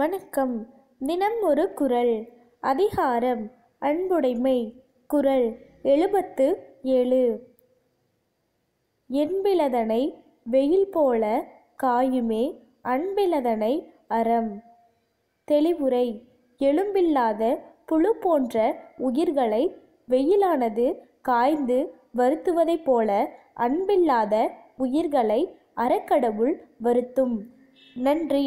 வணக்கம் தினம் ஒரு குரல் அதிகாரம் அன்புடைமை குரல் எழுபத்து ஏழு என்பிலதனை வெயில் போல காயுமே அன்பிலதனை அறம் தெளிவுரை எலும்பில்லாத புழு போன்ற உயிர்களை வெயிலானது காய்ந்து வருத்துவதைப் போல அன்பில்லாத உயிர்களை அறக்கடவுள் வருத்தும் நன்றி